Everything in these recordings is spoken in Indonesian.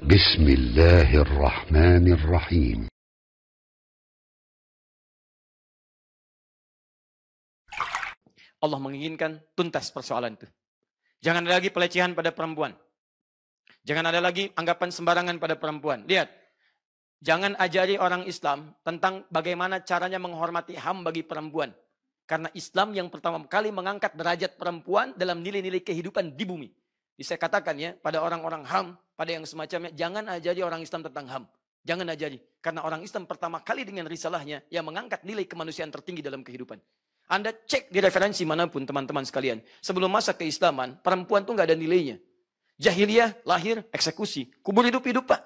بسم الله الرحمن الرحيم Allah menginginkan tuntas persoalan itu. Jangan ada lagi pelecehan pada perempuan. Jangan ada lagi anggapan sembarangan pada perempuan. Lihat, jangan ajari orang Islam tentang bagaimana caranya menghormati HAM bagi perempuan. Karena Islam yang pertama kali mengangkat derajat perempuan dalam nilai-nilai kehidupan di bumi. Bisa katakan ya, pada orang-orang HAM, pada yang semacamnya. Jangan ajari orang Islam tentang HAM. Jangan ajari. Karena orang Islam pertama kali dengan risalahnya yang mengangkat nilai kemanusiaan tertinggi dalam kehidupan. Anda cek di referensi manapun teman-teman sekalian. Sebelum masa keislaman, perempuan tuh nggak ada nilainya. Jahiliyah, lahir, eksekusi. Kubur hidup-hidup, Pak.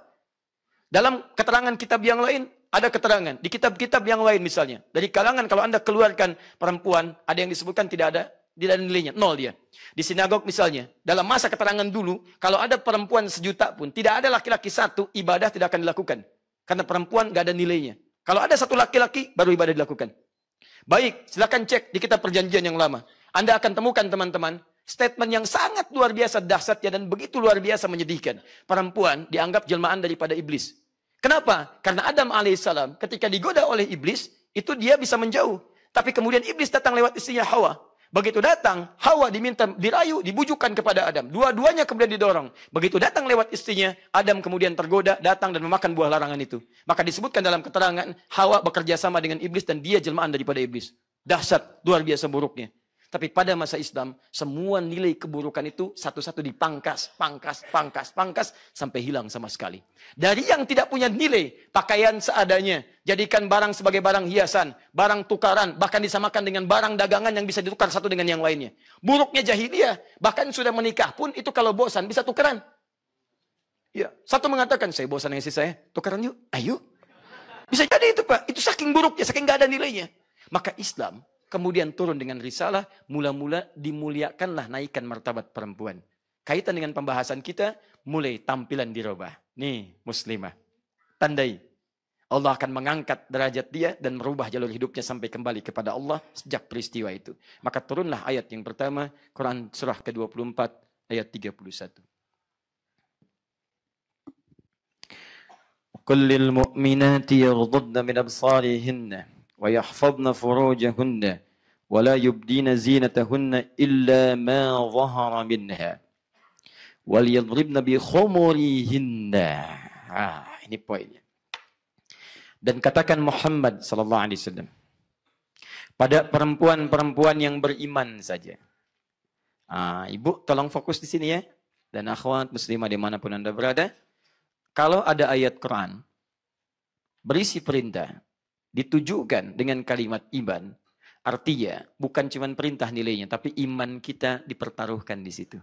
Dalam keterangan kitab yang lain, ada keterangan. Di kitab-kitab yang lain misalnya. Dari kalangan kalau Anda keluarkan perempuan, ada yang disebutkan tidak ada di ada nilainya, nol dia. Di sinagog misalnya, dalam masa keterangan dulu, kalau ada perempuan sejuta pun, tidak ada laki-laki satu, ibadah tidak akan dilakukan. Karena perempuan gak ada nilainya. Kalau ada satu laki-laki, baru ibadah dilakukan. Baik, silakan cek di kitab perjanjian yang lama. Anda akan temukan teman-teman, statement yang sangat luar biasa dahsyatnya dan begitu luar biasa menyedihkan. Perempuan dianggap jelmaan daripada iblis. Kenapa? Karena Adam alaihissalam ketika digoda oleh iblis, itu dia bisa menjauh. Tapi kemudian iblis datang lewat istrinya Hawa. Begitu datang, Hawa diminta dirayu, dibujukan kepada Adam. Dua-duanya kemudian didorong. Begitu datang lewat istrinya, Adam kemudian tergoda, datang dan memakan buah larangan itu. Maka disebutkan dalam keterangan, Hawa bekerja sama dengan iblis dan dia jelmaan daripada iblis. Dahsyat, luar biasa buruknya. Tapi pada masa Islam, semua nilai keburukan itu satu-satu dipangkas, pangkas, pangkas, pangkas, sampai hilang sama sekali. Dari yang tidak punya nilai, pakaian seadanya, jadikan barang sebagai barang hiasan, barang tukaran, bahkan disamakan dengan barang dagangan yang bisa ditukar satu dengan yang lainnya. Buruknya jahiliyah, bahkan sudah menikah pun itu kalau bosan bisa tukaran. Ya, satu mengatakan, saya bosan yang saya, tukaran yuk, ayo. Bisa jadi itu Pak, itu saking buruknya, saking gak ada nilainya. Maka Islam kemudian turun dengan risalah, mula-mula dimuliakanlah naikkan martabat perempuan. Kaitan dengan pembahasan kita, mulai tampilan dirubah. Nih, muslimah. Tandai. Allah akan mengangkat derajat dia dan merubah jalur hidupnya sampai kembali kepada Allah sejak peristiwa itu. Maka turunlah ayat yang pertama, Quran surah ke-24 ayat 31. Qul lil mu'minati yaghdudna min absarihinna ويحفظن فروجهن ولا يبدين زينتهن إلا ما ظهر منها وليضربن بخمرهن ah, ini poinnya dan katakan Muhammad sallallahu alaihi wasallam pada perempuan-perempuan yang beriman saja ah, ibu tolong fokus di sini ya dan akhwat muslimah dimanapun anda berada kalau ada ayat Quran berisi perintah ditujukan dengan kalimat iman. Artinya bukan cuma perintah nilainya, tapi iman kita dipertaruhkan di situ.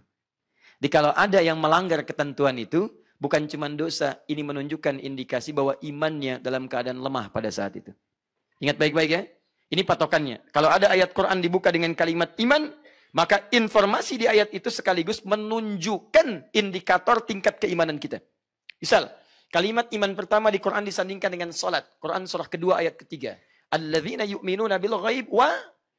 Jadi kalau ada yang melanggar ketentuan itu, bukan cuma dosa, ini menunjukkan indikasi bahwa imannya dalam keadaan lemah pada saat itu. Ingat baik-baik ya. Ini patokannya. Kalau ada ayat Quran dibuka dengan kalimat iman, maka informasi di ayat itu sekaligus menunjukkan indikator tingkat keimanan kita. Misal, Kalimat iman pertama di Quran disandingkan dengan salat. Quran surah kedua ayat ketiga. Alladzina yu'minuna bil ghaib wa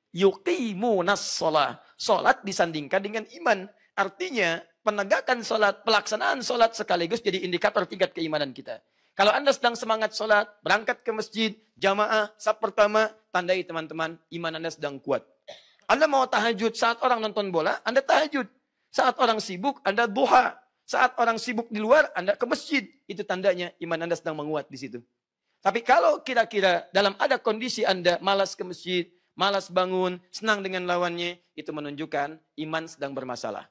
yuqimunas shalah. Salat disandingkan dengan iman. Artinya penegakan salat, pelaksanaan salat sekaligus jadi indikator tingkat keimanan kita. Kalau Anda sedang semangat solat, berangkat ke masjid, jamaah, saat pertama, tandai teman-teman, iman Anda sedang kuat. Anda mau tahajud saat orang nonton bola, Anda tahajud. Saat orang sibuk, Anda duha. Saat orang sibuk di luar, Anda ke masjid. Itu tandanya iman Anda sedang menguat di situ. Tapi kalau kira-kira dalam ada kondisi Anda malas ke masjid, malas bangun, senang dengan lawannya, itu menunjukkan iman sedang bermasalah.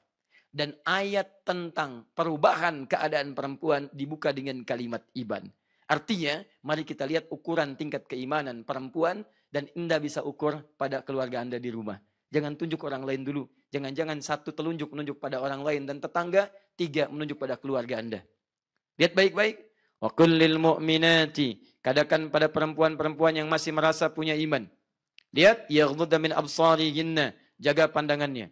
Dan ayat tentang perubahan keadaan perempuan dibuka dengan kalimat iban. Artinya, mari kita lihat ukuran tingkat keimanan perempuan dan Anda bisa ukur pada keluarga Anda di rumah. Jangan tunjuk orang lain dulu. Jangan-jangan satu telunjuk menunjuk pada orang lain dan tetangga, tiga menunjuk pada keluarga Anda. Lihat baik-baik. Wa kullil mu'minati. Kadakan pada perempuan-perempuan yang masih merasa punya iman. Lihat, yaghdudna min absarihinna. Jaga pandangannya.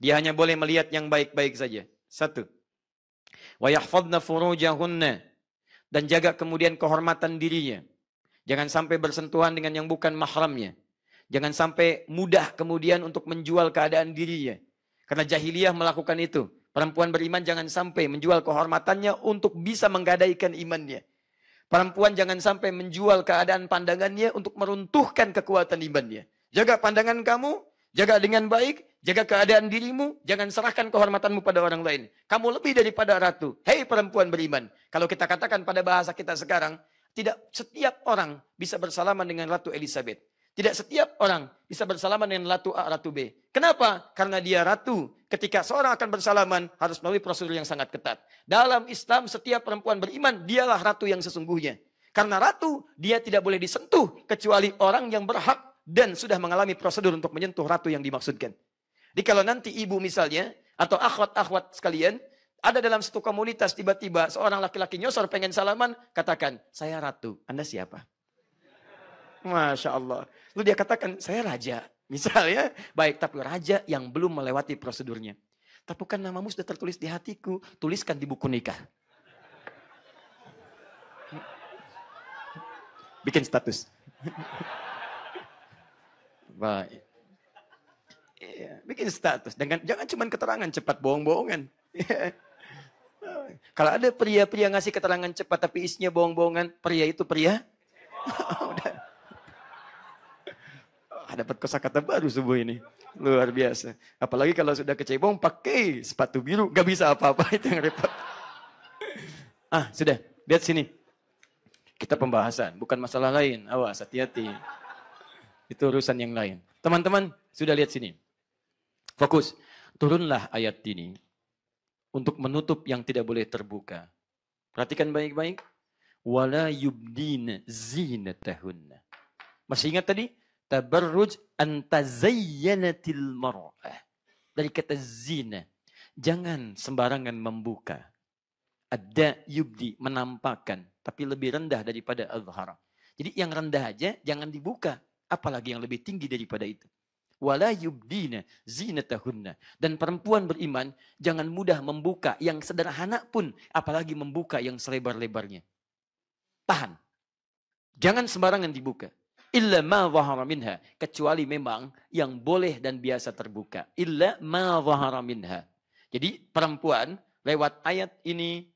Dia hanya boleh melihat yang baik-baik saja. Satu. Wa yahfadna furujahunna. Dan jaga kemudian kehormatan dirinya. Jangan sampai bersentuhan dengan yang bukan mahramnya. Jangan sampai mudah kemudian untuk menjual keadaan dirinya. Karena jahiliyah melakukan itu. Perempuan beriman jangan sampai menjual kehormatannya untuk bisa menggadaikan imannya. Perempuan jangan sampai menjual keadaan pandangannya untuk meruntuhkan kekuatan imannya. Jaga pandangan kamu, jaga dengan baik, jaga keadaan dirimu, jangan serahkan kehormatanmu pada orang lain. Kamu lebih daripada ratu. Hei perempuan beriman. Kalau kita katakan pada bahasa kita sekarang, tidak setiap orang bisa bersalaman dengan Ratu Elizabeth. Tidak setiap orang bisa bersalaman dengan Ratu A, Ratu B. Kenapa? Karena dia ratu. Ketika seorang akan bersalaman, harus melalui prosedur yang sangat ketat. Dalam Islam, setiap perempuan beriman, dialah ratu yang sesungguhnya. Karena ratu, dia tidak boleh disentuh, kecuali orang yang berhak dan sudah mengalami prosedur untuk menyentuh ratu yang dimaksudkan. Jadi kalau nanti ibu misalnya, atau akhwat-akhwat sekalian, ada dalam satu komunitas tiba-tiba seorang laki-laki nyosor pengen salaman, katakan, saya ratu, Anda siapa? Masya Allah. Lalu dia katakan, saya raja. Misalnya, baik tapi raja yang belum melewati prosedurnya. Tapi kan namamu sudah tertulis di hatiku, tuliskan di buku nikah. Bikin status. baik. Iya, bikin status. Dengan, jangan cuma keterangan cepat bohong-bohongan. Kalau ada pria-pria ngasih keterangan cepat tapi isinya bohong-bohongan, pria itu pria dapat kosakata baru subuh ini. Luar biasa. Apalagi kalau sudah kecebong pakai sepatu biru, gak bisa apa-apa itu yang repot. Ah, sudah. Lihat sini. Kita pembahasan, bukan masalah lain. Awas, hati-hati. Itu urusan yang lain. Teman-teman, sudah lihat sini. Fokus. Turunlah ayat ini untuk menutup yang tidak boleh terbuka. Perhatikan baik-baik. Wala yubdin zinatahunna. Masih ingat tadi? tabarruj antazayyanatil mar'ah. Dari kata zina. Jangan sembarangan membuka. Ada yubdi, menampakkan. Tapi lebih rendah daripada azhar. Jadi yang rendah aja jangan dibuka. Apalagi yang lebih tinggi daripada itu. Wala yubdina zinatahunna. Dan perempuan beriman jangan mudah membuka yang sederhana pun. Apalagi membuka yang selebar-lebarnya. Tahan. Jangan sembarangan dibuka illa ma zahara minha kecuali memang yang boleh dan biasa terbuka illa ma zahara minha jadi perempuan lewat ayat ini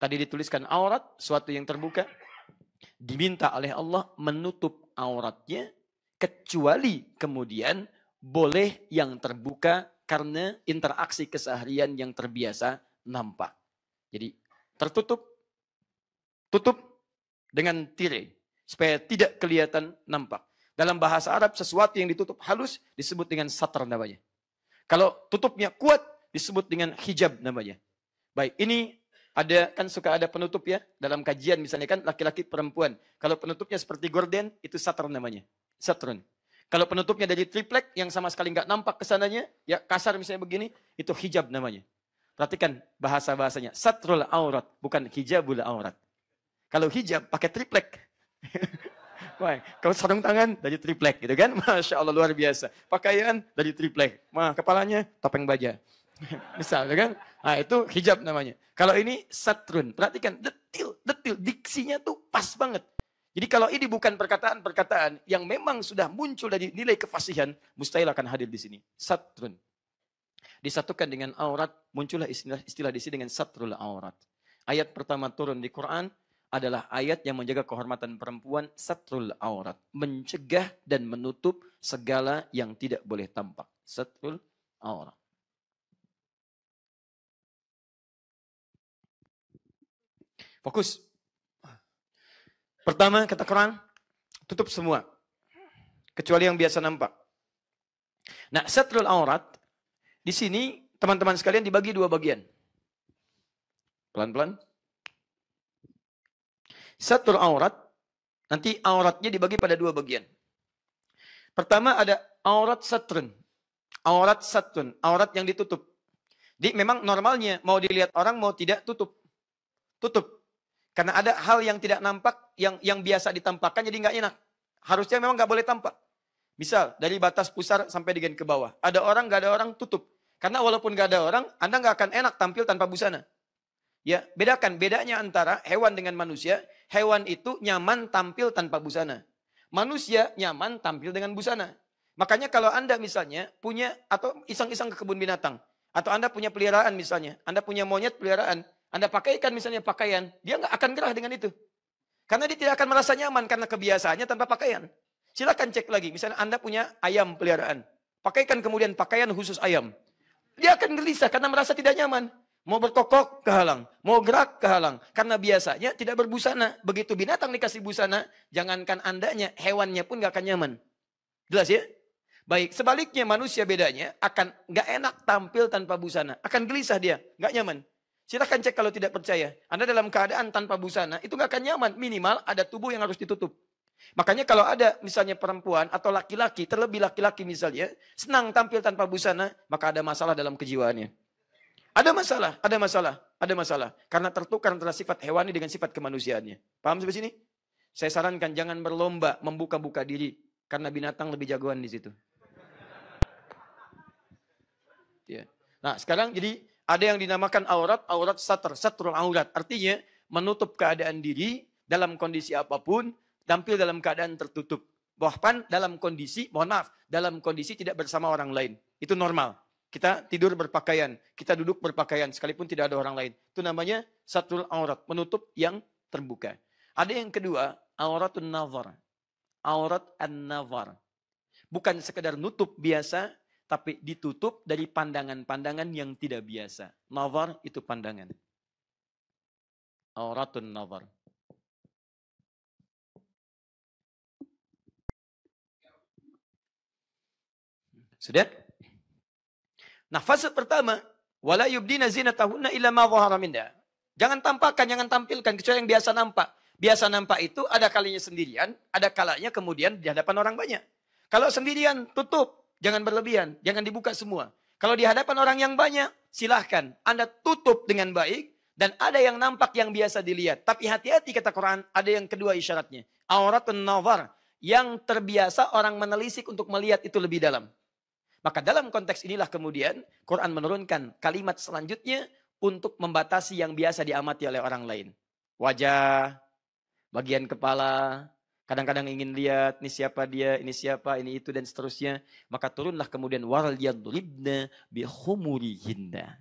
tadi dituliskan aurat suatu yang terbuka diminta oleh Allah menutup auratnya kecuali kemudian boleh yang terbuka karena interaksi keseharian yang terbiasa nampak jadi tertutup tutup dengan tirai supaya tidak kelihatan nampak. Dalam bahasa Arab sesuatu yang ditutup halus disebut dengan satar namanya. Kalau tutupnya kuat disebut dengan hijab namanya. Baik, ini ada kan suka ada penutup ya dalam kajian misalnya kan laki-laki perempuan. Kalau penutupnya seperti gorden itu satar namanya. Satrun. Kalau penutupnya dari triplek yang sama sekali nggak nampak kesananya, ya kasar misalnya begini, itu hijab namanya. Perhatikan bahasa-bahasanya. Satrul aurat, bukan hijabul aurat. Kalau hijab pakai triplek, Wah, kalau sarung tangan dari triplek gitu kan. Masya Allah luar biasa. Pakaian dari triplek. mah kepalanya topeng baja. Misal ya kan. Nah, itu hijab namanya. Kalau ini satrun. Perhatikan detil, detil. Diksinya tuh pas banget. Jadi kalau ini bukan perkataan-perkataan yang memang sudah muncul dari nilai kefasihan, mustahil akan hadir di sini. Satrun. Disatukan dengan aurat, muncullah istilah, istilah di sini dengan satrul aurat. Ayat pertama turun di Quran, adalah ayat yang menjaga kehormatan perempuan setrul aurat, mencegah dan menutup segala yang tidak boleh tampak. setrul aurat. Fokus. Pertama kata Quran, tutup semua. Kecuali yang biasa nampak. Nah, setrul aurat di sini teman-teman sekalian dibagi dua bagian. Pelan-pelan, Satur aurat, nanti auratnya dibagi pada dua bagian. Pertama ada aurat satrun. Aurat satrun, aurat yang ditutup. Jadi memang normalnya mau dilihat orang mau tidak tutup. Tutup. Karena ada hal yang tidak nampak, yang yang biasa ditampakkan jadi nggak enak. Harusnya memang nggak boleh tampak. Misal dari batas pusar sampai dengan ke bawah. Ada orang nggak ada orang tutup. Karena walaupun nggak ada orang, Anda nggak akan enak tampil tanpa busana. Ya, bedakan bedanya antara hewan dengan manusia. Hewan itu nyaman tampil tanpa busana. Manusia nyaman tampil dengan busana. Makanya kalau Anda misalnya punya atau iseng-iseng ke kebun binatang atau Anda punya peliharaan misalnya, Anda punya monyet peliharaan, Anda pakaikan misalnya pakaian, dia nggak akan gerah dengan itu. Karena dia tidak akan merasa nyaman karena kebiasaannya tanpa pakaian. Silakan cek lagi, misalnya Anda punya ayam peliharaan. Pakaikan kemudian pakaian khusus ayam. Dia akan gelisah karena merasa tidak nyaman. Mau berkokok kehalang, mau gerak kehalang. Karena biasanya tidak berbusana. Begitu binatang dikasih busana, jangankan andanya, hewannya pun gak akan nyaman. Jelas ya? Baik, sebaliknya manusia bedanya akan gak enak tampil tanpa busana. Akan gelisah dia, gak nyaman. Silahkan cek kalau tidak percaya. Anda dalam keadaan tanpa busana, itu gak akan nyaman. Minimal ada tubuh yang harus ditutup. Makanya kalau ada misalnya perempuan atau laki-laki, terlebih laki-laki misalnya, senang tampil tanpa busana, maka ada masalah dalam kejiwaannya. Ada masalah, ada masalah, ada masalah. Karena tertukar antara sifat hewani dengan sifat kemanusiaannya. Paham sampai sini? Saya sarankan jangan berlomba membuka-buka diri karena binatang lebih jagoan di situ. Ya. Nah, sekarang jadi ada yang dinamakan aurat, aurat satr, satrul aurat. Artinya menutup keadaan diri dalam kondisi apapun, tampil dalam keadaan tertutup. Bahkan dalam kondisi, mohon maaf, dalam kondisi tidak bersama orang lain. Itu normal. Kita tidur berpakaian, kita duduk berpakaian sekalipun tidak ada orang lain. Itu namanya satrul aurat, menutup yang terbuka. Ada yang kedua, auratun nazar. Aurat an-nazar. Bukan sekedar nutup biasa, tapi ditutup dari pandangan-pandangan yang tidak biasa. Nazar itu pandangan. Auratun nazar. Sudah? Nah, fase pertama, wala yubdina zinatahunna illa ma dhahara minha. Jangan tampakkan, jangan tampilkan kecuali yang biasa nampak. Biasa nampak itu ada kalinya sendirian, ada kalanya kemudian di hadapan orang banyak. Kalau sendirian tutup, jangan berlebihan, jangan dibuka semua. Kalau di hadapan orang yang banyak, silahkan Anda tutup dengan baik dan ada yang nampak yang biasa dilihat. Tapi hati-hati kata Quran, ada yang kedua isyaratnya. Auratun nawar, yang terbiasa orang menelisik untuk melihat itu lebih dalam. Maka dalam konteks inilah kemudian Quran menurunkan kalimat selanjutnya untuk membatasi yang biasa diamati oleh orang lain. Wajah, bagian kepala, kadang-kadang ingin lihat ini siapa dia, ini siapa, ini itu dan seterusnya. Maka turunlah kemudian wal yadribna humurihinna.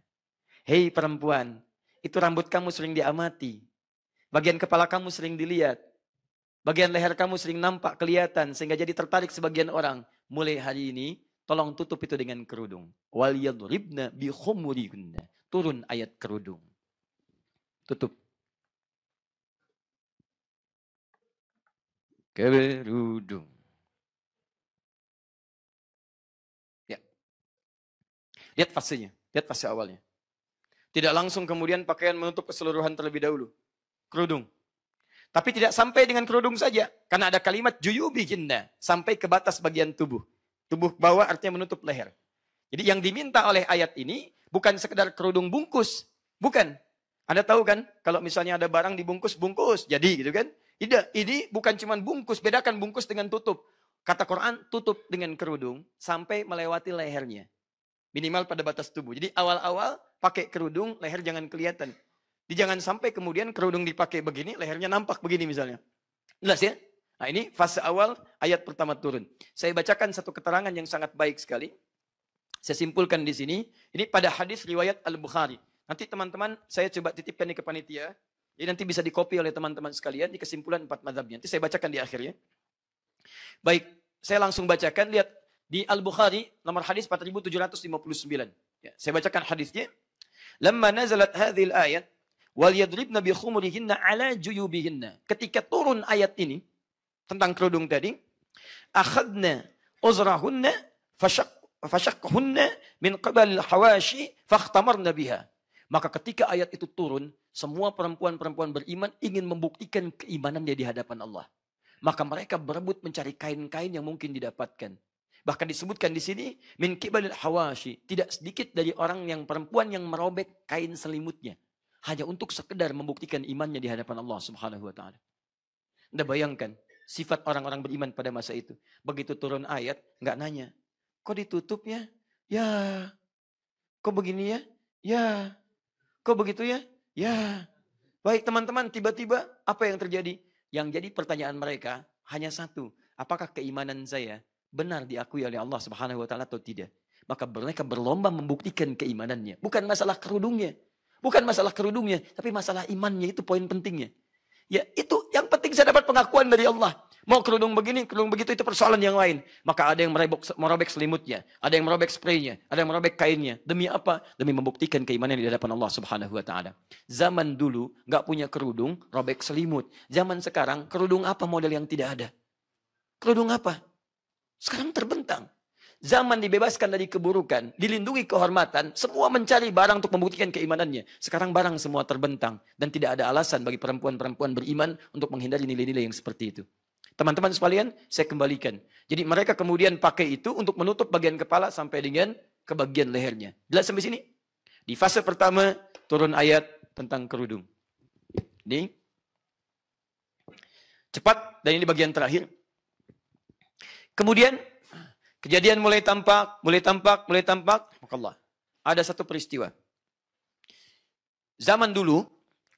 Hei perempuan, itu rambut kamu sering diamati. Bagian kepala kamu sering dilihat. Bagian leher kamu sering nampak kelihatan sehingga jadi tertarik sebagian orang. Mulai hari ini Tolong tutup itu dengan kerudung. Wal yadribna bi khumurihunna. Turun ayat kerudung. Tutup. Kerudung. Ya. Lihat fasenya. Lihat fase awalnya. Tidak langsung kemudian pakaian menutup keseluruhan terlebih dahulu. Kerudung. Tapi tidak sampai dengan kerudung saja. Karena ada kalimat juyubihinna. Sampai ke batas bagian tubuh. Tubuh bawah artinya menutup leher. Jadi yang diminta oleh ayat ini bukan sekedar kerudung bungkus. Bukan. Anda tahu kan, kalau misalnya ada barang dibungkus, bungkus. Jadi gitu kan. Tidak, ini bukan cuma bungkus. Bedakan bungkus dengan tutup. Kata Quran, tutup dengan kerudung sampai melewati lehernya. Minimal pada batas tubuh. Jadi awal-awal pakai kerudung, leher jangan kelihatan. Jadi jangan sampai kemudian kerudung dipakai begini, lehernya nampak begini misalnya. Jelas ya? Nah ini fase awal ayat pertama turun. Saya bacakan satu keterangan yang sangat baik sekali. Saya simpulkan di sini. Ini pada hadis riwayat Al-Bukhari. Nanti teman-teman saya coba titipkan di ke panitia. Jadi nanti bisa dikopi oleh teman-teman sekalian di kesimpulan empat madhabnya. Nanti saya bacakan di akhirnya. Baik, saya langsung bacakan. Lihat di Al-Bukhari nomor hadis 4759. Ya, saya bacakan hadisnya. Lama nazalat hadhil ayat wal yadribna bi khumurihinna ala juyubihinna. Ketika turun ayat ini, tentang kerudung tadi. Akhadna uzrahunna fasyakhunna min qabal hawashi fakhtamarna biha. Maka ketika ayat itu turun, semua perempuan-perempuan beriman ingin membuktikan keimanannya di hadapan Allah. Maka mereka berebut mencari kain-kain yang mungkin didapatkan. Bahkan disebutkan di sini min kibalil hawashi, tidak sedikit dari orang yang perempuan yang merobek kain selimutnya hanya untuk sekedar membuktikan imannya di hadapan Allah Subhanahu wa taala. Anda bayangkan, Sifat orang-orang beriman pada masa itu. Begitu turun ayat, nggak nanya. Kok ditutupnya? Ya. Kok begini ya? Ya. Kok begitu ya? Ya. Baik teman-teman, tiba-tiba apa yang terjadi? Yang jadi pertanyaan mereka hanya satu. Apakah keimanan saya benar diakui oleh Allah Subhanahu wa taala atau tidak? Maka mereka berlomba membuktikan keimanannya. Bukan masalah kerudungnya. Bukan masalah kerudungnya, tapi masalah imannya itu poin pentingnya. Ya, itu pengakuan dari Allah. Mau kerudung begini, kerudung begitu itu persoalan yang lain. Maka ada yang merobek, merobek selimutnya, ada yang merobek spraynya, ada yang merobek kainnya. Demi apa? Demi membuktikan keimanan di hadapan Allah Subhanahu wa taala. Zaman dulu nggak punya kerudung, robek selimut. Zaman sekarang kerudung apa model yang tidak ada? Kerudung apa? Sekarang terbentang. Zaman dibebaskan dari keburukan, dilindungi kehormatan, semua mencari barang untuk membuktikan keimanannya. Sekarang barang semua terbentang dan tidak ada alasan bagi perempuan-perempuan beriman untuk menghindari nilai-nilai yang seperti itu. Teman-teman sekalian, saya kembalikan. Jadi mereka kemudian pakai itu untuk menutup bagian kepala sampai dengan ke bagian lehernya. Jelas sampai sini? Di fase pertama turun ayat tentang kerudung. Ini cepat dan ini bagian terakhir. Kemudian Kejadian mulai tampak, mulai tampak, mulai tampak. Maka Allah. Ada satu peristiwa. Zaman dulu,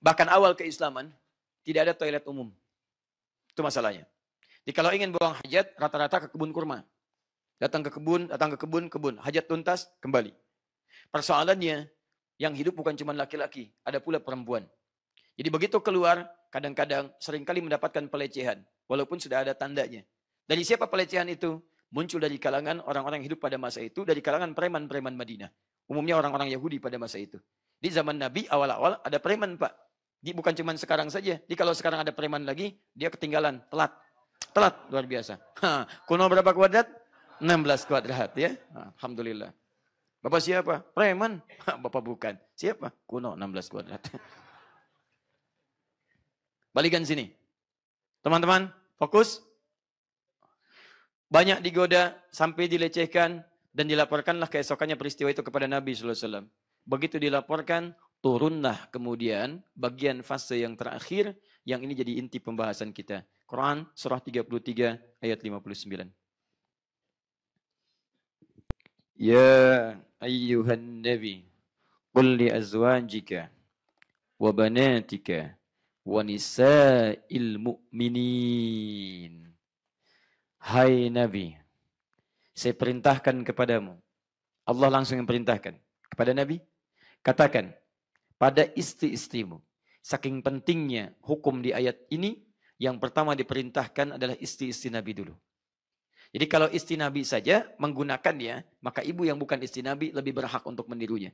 bahkan awal keislaman, tidak ada toilet umum. Itu masalahnya. Jadi kalau ingin buang hajat, rata-rata ke kebun kurma. Datang ke kebun, datang ke kebun, kebun. Hajat tuntas, kembali. Persoalannya, yang hidup bukan cuma laki-laki, ada pula perempuan. Jadi begitu keluar, kadang-kadang seringkali mendapatkan pelecehan. Walaupun sudah ada tandanya. Dari siapa pelecehan itu? muncul dari kalangan orang-orang hidup pada masa itu, dari kalangan preman-preman Madinah. Umumnya orang-orang Yahudi pada masa itu. Di zaman Nabi awal-awal ada preman pak. Di, bukan cuma sekarang saja. Di kalau sekarang ada preman lagi, dia ketinggalan, telat. Telat, luar biasa. Ha, kuno berapa kuadrat? 16 kuadrat ya. Alhamdulillah. Bapak siapa? Preman. Bapak bukan. Siapa? Kuno 16 kuadrat. Balikan sini. Teman-teman, fokus banyak digoda sampai dilecehkan dan dilaporkanlah keesokannya peristiwa itu kepada Nabi sallallahu alaihi wasallam. Begitu dilaporkan, turunlah kemudian bagian fase yang terakhir yang ini jadi inti pembahasan kita. Quran surah 33 ayat 59. Ya ayuhan nabi qul li azwajika wa banatika wa nisa'il mu'minin Hai Nabi, saya perintahkan kepadamu. Allah langsung yang perintahkan kepada Nabi. Katakan pada istri-istrimu. Saking pentingnya hukum di ayat ini, yang pertama diperintahkan adalah istri-istri Nabi dulu. Jadi kalau istri Nabi saja menggunakannya, maka ibu yang bukan istri Nabi lebih berhak untuk menirunya.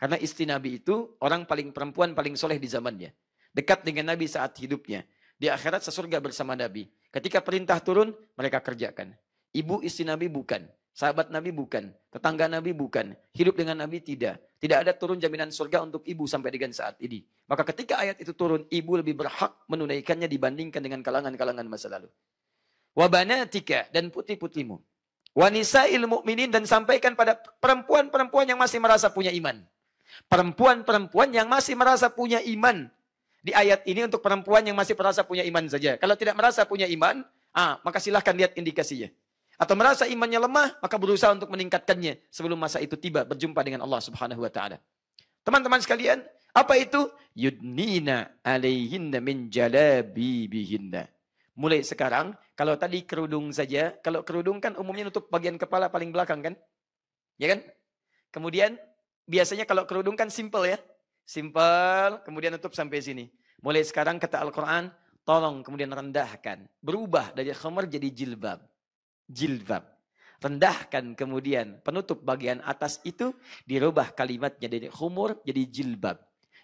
Karena istri Nabi itu orang paling perempuan paling soleh di zamannya. Dekat dengan Nabi saat hidupnya. Di akhirat sesurga bersama Nabi. Ketika perintah turun, mereka kerjakan. Ibu istri Nabi bukan. Sahabat Nabi bukan. Tetangga Nabi bukan. Hidup dengan Nabi tidak. Tidak ada turun jaminan surga untuk ibu sampai dengan saat ini. Maka ketika ayat itu turun, ibu lebih berhak menunaikannya dibandingkan dengan kalangan-kalangan masa lalu. tika dan putri-putrimu. Wanisa ilmu minin dan sampaikan pada perempuan-perempuan yang masih merasa punya iman. Perempuan-perempuan yang masih merasa punya iman di ayat ini untuk perempuan yang masih merasa punya iman saja. Kalau tidak merasa punya iman, ah, maka silahkan lihat indikasinya. Atau merasa imannya lemah, maka berusaha untuk meningkatkannya sebelum masa itu tiba berjumpa dengan Allah Subhanahu wa taala. Teman-teman sekalian, apa itu? Yudnina alaihinna min jalabibihinna. Mulai sekarang, kalau tadi kerudung saja, kalau kerudung kan umumnya untuk bagian kepala paling belakang kan? Ya kan? Kemudian biasanya kalau kerudung kan simple ya. Simple, kemudian tutup sampai sini. Mulai sekarang kata Al-Quran, tolong kemudian rendahkan. Berubah dari khamar jadi jilbab. Jilbab. Rendahkan kemudian penutup bagian atas itu dirubah kalimatnya dari khumur jadi jilbab.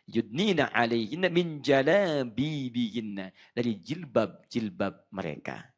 Yudnina alaihina min jalabibihinna. Dari jilbab-jilbab mereka.